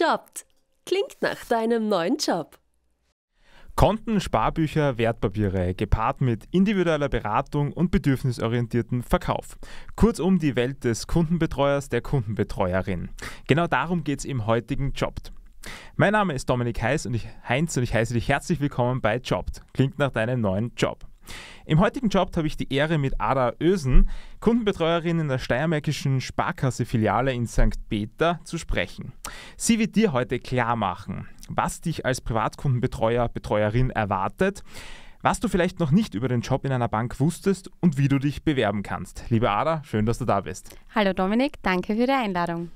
Jobbt. Klingt nach deinem neuen Job. Konten, Sparbücher, Wertpapiere, gepaart mit individueller Beratung und bedürfnisorientierten Verkauf. Kurzum die Welt des Kundenbetreuers, der Kundenbetreuerin. Genau darum geht es im heutigen Jobt. Mein Name ist Dominik Heiß und ich, Heinz und ich heiße dich herzlich willkommen bei Jobt. Klingt nach deinem neuen Job. Im heutigen Job habe ich die Ehre, mit Ada Ösen, Kundenbetreuerin in der steiermärkischen Sparkasse-Filiale in St. Peter, zu sprechen. Sie wird dir heute klar machen, was dich als Privatkundenbetreuer, Betreuerin erwartet, was du vielleicht noch nicht über den Job in einer Bank wusstest und wie du dich bewerben kannst. Liebe Ada, schön, dass du da bist. Hallo Dominik, danke für die Einladung.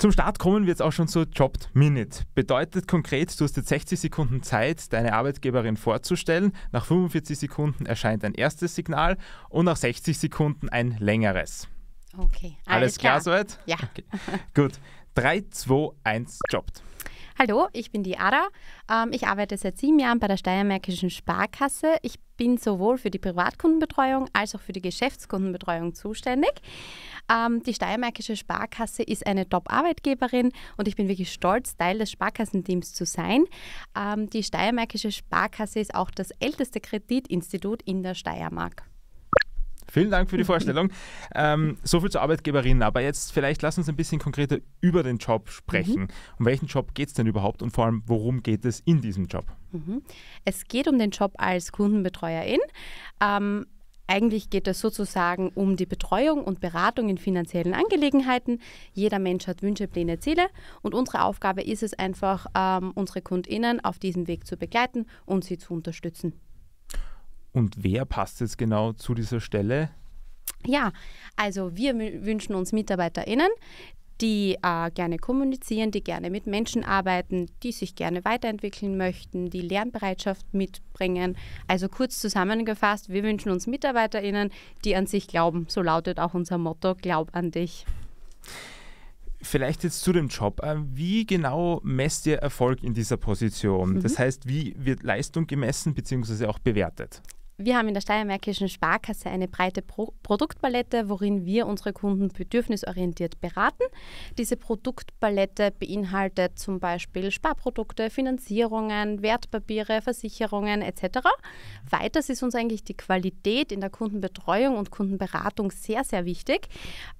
Zum Start kommen wir jetzt auch schon zur Job Minute. Bedeutet konkret, du hast jetzt 60 Sekunden Zeit, deine Arbeitgeberin vorzustellen. Nach 45 Sekunden erscheint ein erstes Signal und nach 60 Sekunden ein längeres. Okay. Alles, Alles klar. klar soweit? Ja. Okay. Gut. 3, 2, 1, Jobt. Hallo, ich bin die Ada. Ähm, ich arbeite seit sieben Jahren bei der Steiermärkischen Sparkasse. Ich bin sowohl für die Privatkundenbetreuung als auch für die Geschäftskundenbetreuung zuständig. Ähm, die Steiermärkische Sparkasse ist eine Top-Arbeitgeberin und ich bin wirklich stolz, Teil des Sparkassenteams zu sein. Ähm, die Steiermärkische Sparkasse ist auch das älteste Kreditinstitut in der Steiermark. Vielen Dank für die Vorstellung. ähm, so viel zur Arbeitgeberin. Aber jetzt vielleicht lass uns ein bisschen konkreter über den Job sprechen. Mhm. Um welchen Job geht es denn überhaupt und vor allem, worum geht es in diesem Job? Mhm. Es geht um den Job als Kundenbetreuerin. Ähm, eigentlich geht es sozusagen um die Betreuung und Beratung in finanziellen Angelegenheiten. Jeder Mensch hat Wünsche, Pläne, Ziele und unsere Aufgabe ist es einfach, ähm, unsere KundInnen auf diesem Weg zu begleiten und sie zu unterstützen. Und wer passt jetzt genau zu dieser Stelle? Ja, also wir wünschen uns MitarbeiterInnen, die äh, gerne kommunizieren, die gerne mit Menschen arbeiten, die sich gerne weiterentwickeln möchten, die Lernbereitschaft mitbringen. Also kurz zusammengefasst, wir wünschen uns MitarbeiterInnen, die an sich glauben. So lautet auch unser Motto: Glaub an dich. Vielleicht jetzt zu dem Job. Äh, wie genau messt ihr Erfolg in dieser Position? Mhm. Das heißt, wie wird Leistung gemessen bzw. auch bewertet? Wir haben in der Steiermärkischen Sparkasse eine breite Pro Produktpalette, worin wir unsere Kunden bedürfnisorientiert beraten. Diese Produktpalette beinhaltet zum Beispiel Sparprodukte, Finanzierungen, Wertpapiere, Versicherungen etc. Weiters ist uns eigentlich die Qualität in der Kundenbetreuung und Kundenberatung sehr, sehr wichtig.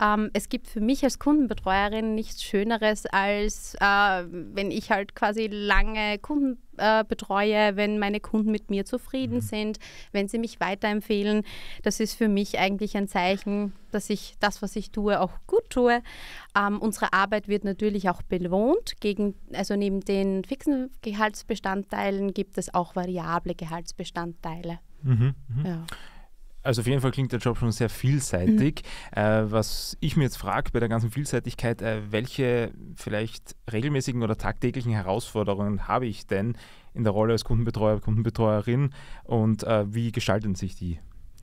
Ähm, es gibt für mich als Kundenbetreuerin nichts Schöneres, als äh, wenn ich halt quasi lange Kundenbetreuung äh, betreue, wenn meine Kunden mit mir zufrieden mhm. sind, wenn sie mich weiterempfehlen. Das ist für mich eigentlich ein Zeichen, dass ich das, was ich tue, auch gut tue. Ähm, unsere Arbeit wird natürlich auch belohnt. Gegen, also neben den fixen Gehaltsbestandteilen gibt es auch variable Gehaltsbestandteile. Mhm, mhm. ja. Also auf jeden Fall klingt der Job schon sehr vielseitig. Mhm. Äh, was ich mir jetzt frage bei der ganzen Vielseitigkeit, äh, welche vielleicht regelmäßigen oder tagtäglichen Herausforderungen habe ich denn in der Rolle als Kundenbetreuer, Kundenbetreuerin und äh, wie gestalten sich die?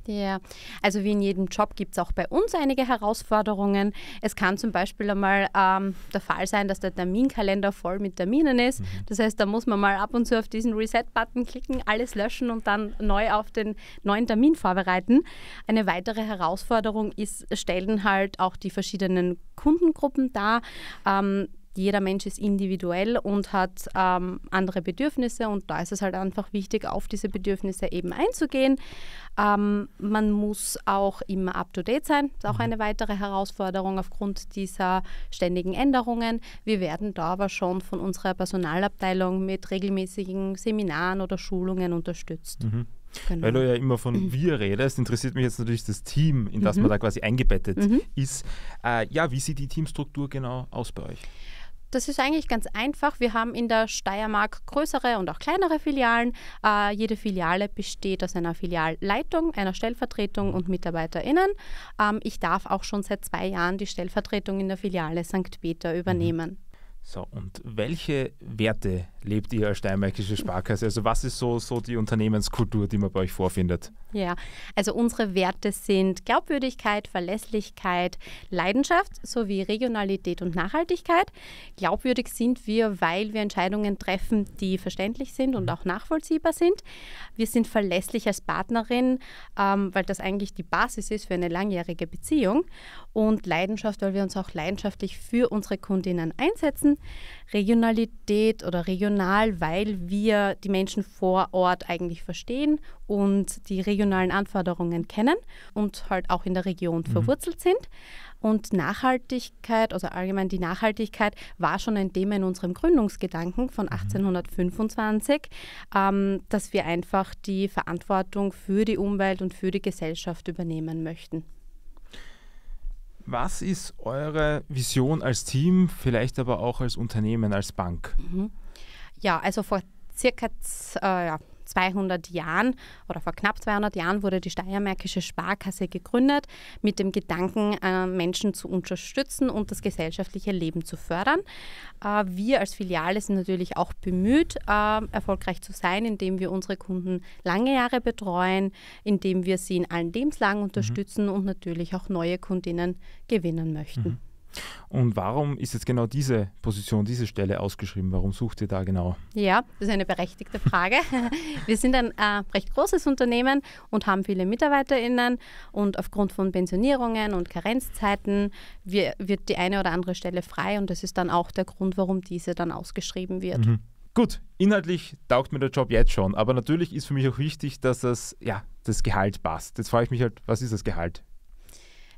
Ja, also wie in jedem Job gibt es auch bei uns einige Herausforderungen. Es kann zum Beispiel einmal ähm, der Fall sein, dass der Terminkalender voll mit Terminen ist. Mhm. Das heißt, da muss man mal ab und zu auf diesen Reset-Button klicken, alles löschen und dann neu auf den neuen Termin vorbereiten. Eine weitere Herausforderung ist, stellen halt auch die verschiedenen Kundengruppen dar. Ähm, jeder Mensch ist individuell und hat ähm, andere Bedürfnisse und da ist es halt einfach wichtig, auf diese Bedürfnisse eben einzugehen. Ähm, man muss auch immer up-to-date sein, das ist auch mhm. eine weitere Herausforderung aufgrund dieser ständigen Änderungen. Wir werden da aber schon von unserer Personalabteilung mit regelmäßigen Seminaren oder Schulungen unterstützt. Mhm. Genau. Weil du ja immer von wir redest, interessiert mich jetzt natürlich das Team, in das mhm. man da quasi eingebettet mhm. ist. Äh, ja, wie sieht die Teamstruktur genau aus bei euch? Das ist eigentlich ganz einfach. Wir haben in der Steiermark größere und auch kleinere Filialen. Äh, jede Filiale besteht aus einer Filialleitung, einer Stellvertretung und MitarbeiterInnen. Ähm, ich darf auch schon seit zwei Jahren die Stellvertretung in der Filiale St. Peter mhm. übernehmen. Mhm. So, und welche Werte lebt ihr als Steinmärkische Sparkasse? Also was ist so, so die Unternehmenskultur, die man bei euch vorfindet? Ja, also unsere Werte sind Glaubwürdigkeit, Verlässlichkeit, Leidenschaft sowie Regionalität und Nachhaltigkeit. Glaubwürdig sind wir, weil wir Entscheidungen treffen, die verständlich sind und auch nachvollziehbar sind. Wir sind verlässlich als Partnerin, ähm, weil das eigentlich die Basis ist für eine langjährige Beziehung und Leidenschaft, weil wir uns auch leidenschaftlich für unsere Kundinnen einsetzen. Regionalität oder regional, weil wir die Menschen vor Ort eigentlich verstehen und die regionalen Anforderungen kennen und halt auch in der Region mhm. verwurzelt sind. Und Nachhaltigkeit, also allgemein die Nachhaltigkeit, war schon ein Thema in unserem Gründungsgedanken von 1825, mhm. ähm, dass wir einfach die Verantwortung für die Umwelt und für die Gesellschaft übernehmen möchten. Was ist eure Vision als Team, vielleicht aber auch als Unternehmen, als Bank? Mhm. Ja, also vor circa äh, ja, 200 Jahren oder vor knapp 200 Jahren wurde die Steiermärkische Sparkasse gegründet mit dem Gedanken, äh, Menschen zu unterstützen und das gesellschaftliche Leben zu fördern. Äh, wir als Filiale sind natürlich auch bemüht, äh, erfolgreich zu sein, indem wir unsere Kunden lange Jahre betreuen, indem wir sie in allen Lebenslagen mhm. unterstützen mhm. und natürlich auch neue Kundinnen gewinnen möchten. Mhm. Und warum ist jetzt genau diese Position, diese Stelle ausgeschrieben? Warum sucht ihr da genau? Ja, das ist eine berechtigte Frage. Wir sind ein äh, recht großes Unternehmen und haben viele MitarbeiterInnen und aufgrund von Pensionierungen und Karenzzeiten wir, wird die eine oder andere Stelle frei und das ist dann auch der Grund, warum diese dann ausgeschrieben wird. Mhm. Gut, inhaltlich taugt mir der Job jetzt schon, aber natürlich ist für mich auch wichtig, dass das, ja, das Gehalt passt. Jetzt frage ich mich halt, was ist das Gehalt?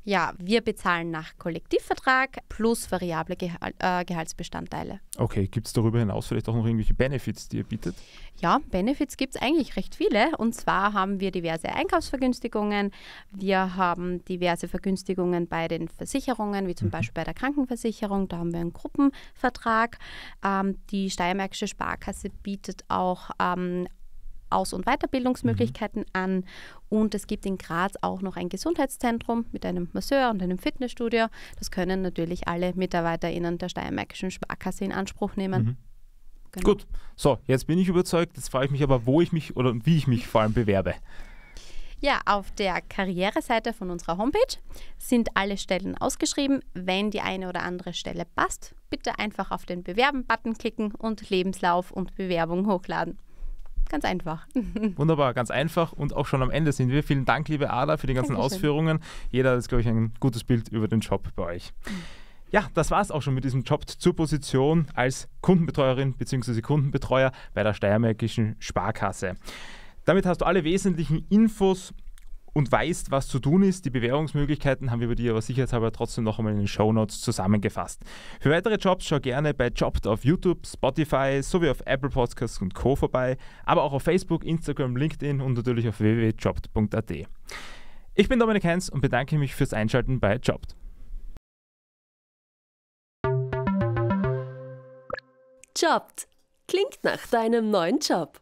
Ja, wir bezahlen nach Kollektivvertrag plus variable Gehal äh, Gehaltsbestandteile. Okay, gibt es darüber hinaus vielleicht auch noch irgendwelche Benefits, die ihr bietet? Ja, Benefits gibt es eigentlich recht viele. Und zwar haben wir diverse Einkaufsvergünstigungen. Wir haben diverse Vergünstigungen bei den Versicherungen, wie zum mhm. Beispiel bei der Krankenversicherung. Da haben wir einen Gruppenvertrag. Ähm, die Steiermärkische Sparkasse bietet auch ähm, aus- und Weiterbildungsmöglichkeiten mhm. an. Und es gibt in Graz auch noch ein Gesundheitszentrum mit einem Masseur und einem Fitnessstudio. Das können natürlich alle MitarbeiterInnen der Steiermärkischen Sparkasse in Anspruch nehmen. Mhm. Genau. Gut, so, jetzt bin ich überzeugt. Jetzt frage ich mich aber, wo ich mich oder wie ich mich vor allem bewerbe. Ja, auf der Karriereseite von unserer Homepage sind alle Stellen ausgeschrieben. Wenn die eine oder andere Stelle passt, bitte einfach auf den Bewerben-Button klicken und Lebenslauf und Bewerbung hochladen. Ganz einfach. Wunderbar, ganz einfach und auch schon am Ende sind wir. Vielen Dank, liebe Ada, für die ganzen Dankeschön. Ausführungen. Jeder hat, glaube ich, ein gutes Bild über den Job bei euch. Ja, das war es auch schon mit diesem Job zur Position als Kundenbetreuerin bzw. Kundenbetreuer bei der Steiermärkischen Sparkasse. Damit hast du alle wesentlichen Infos und weißt, was zu tun ist. Die Bewährungsmöglichkeiten haben wir bei dir aber sicherheitshalber trotzdem noch einmal in den Show Notes zusammengefasst. Für weitere Jobs schau gerne bei Jobt auf YouTube, Spotify sowie auf Apple Podcasts und Co. vorbei, aber auch auf Facebook, Instagram, LinkedIn und natürlich auf www.jobt.at. Ich bin Dominik Heinz und bedanke mich fürs Einschalten bei Jobt. Jobt klingt nach deinem neuen Job.